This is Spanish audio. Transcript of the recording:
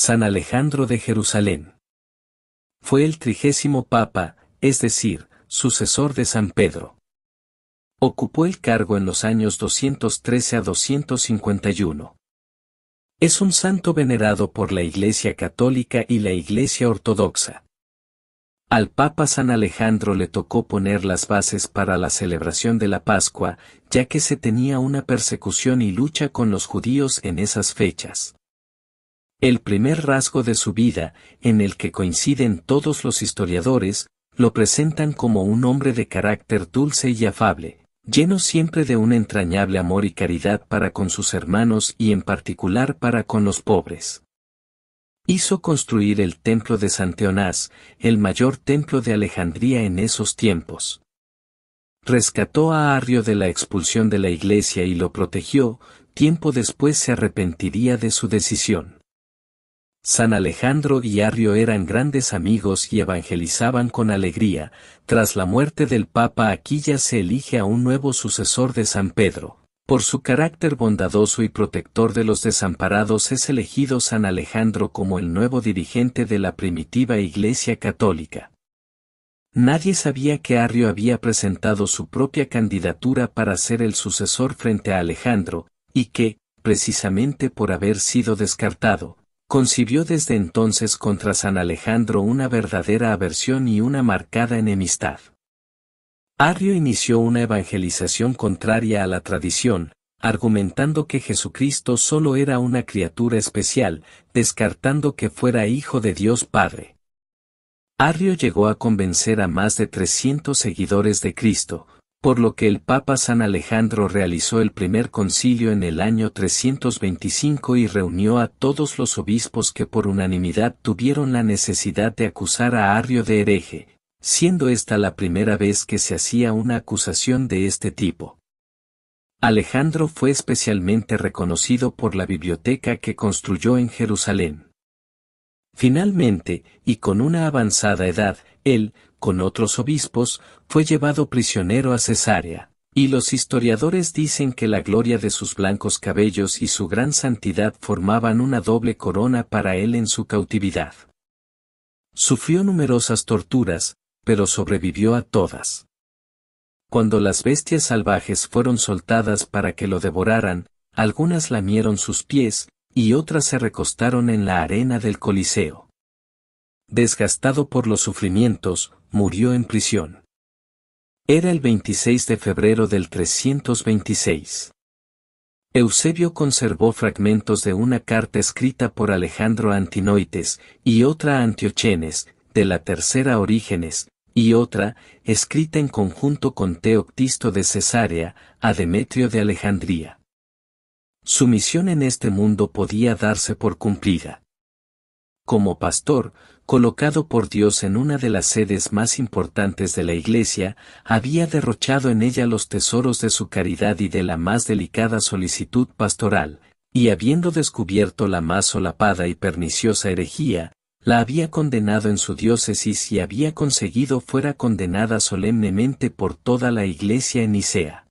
San Alejandro de Jerusalén. Fue el trigésimo papa, es decir, sucesor de San Pedro. Ocupó el cargo en los años 213 a 251. Es un santo venerado por la Iglesia Católica y la Iglesia Ortodoxa. Al Papa San Alejandro le tocó poner las bases para la celebración de la Pascua, ya que se tenía una persecución y lucha con los judíos en esas fechas. El primer rasgo de su vida, en el que coinciden todos los historiadores, lo presentan como un hombre de carácter dulce y afable, lleno siempre de un entrañable amor y caridad para con sus hermanos y en particular para con los pobres. Hizo construir el templo de Santeonás, el mayor templo de Alejandría en esos tiempos. Rescató a Arrio de la expulsión de la iglesia y lo protegió, tiempo después se arrepentiría de su decisión. San Alejandro y Arrio eran grandes amigos y evangelizaban con alegría. Tras la muerte del Papa Aquilla se elige a un nuevo sucesor de San Pedro. Por su carácter bondadoso y protector de los desamparados es elegido San Alejandro como el nuevo dirigente de la primitiva Iglesia Católica. Nadie sabía que Arrio había presentado su propia candidatura para ser el sucesor frente a Alejandro, y que, precisamente por haber sido descartado, concibió desde entonces contra San Alejandro una verdadera aversión y una marcada enemistad. Arrio inició una evangelización contraria a la tradición, argumentando que Jesucristo solo era una criatura especial, descartando que fuera hijo de Dios Padre. Arrio llegó a convencer a más de 300 seguidores de Cristo, por lo que el Papa San Alejandro realizó el primer concilio en el año 325 y reunió a todos los obispos que por unanimidad tuvieron la necesidad de acusar a Arrio de hereje, siendo esta la primera vez que se hacía una acusación de este tipo. Alejandro fue especialmente reconocido por la biblioteca que construyó en Jerusalén. Finalmente, y con una avanzada edad, él, con otros obispos, fue llevado prisionero a Cesarea. Y los historiadores dicen que la gloria de sus blancos cabellos y su gran santidad formaban una doble corona para él en su cautividad. Sufrió numerosas torturas, pero sobrevivió a todas. Cuando las bestias salvajes fueron soltadas para que lo devoraran, algunas lamieron sus pies, y otras se recostaron en la arena del Coliseo desgastado por los sufrimientos, murió en prisión. Era el 26 de febrero del 326. Eusebio conservó fragmentos de una carta escrita por Alejandro Antinoites y otra a Antiochenes, de la tercera Orígenes, y otra, escrita en conjunto con Teoctisto de Cesarea, a Demetrio de Alejandría. Su misión en este mundo podía darse por cumplida como pastor, colocado por Dios en una de las sedes más importantes de la Iglesia, había derrochado en ella los tesoros de su caridad y de la más delicada solicitud pastoral, y habiendo descubierto la más solapada y perniciosa herejía, la había condenado en su diócesis y había conseguido fuera condenada solemnemente por toda la Iglesia en Isea.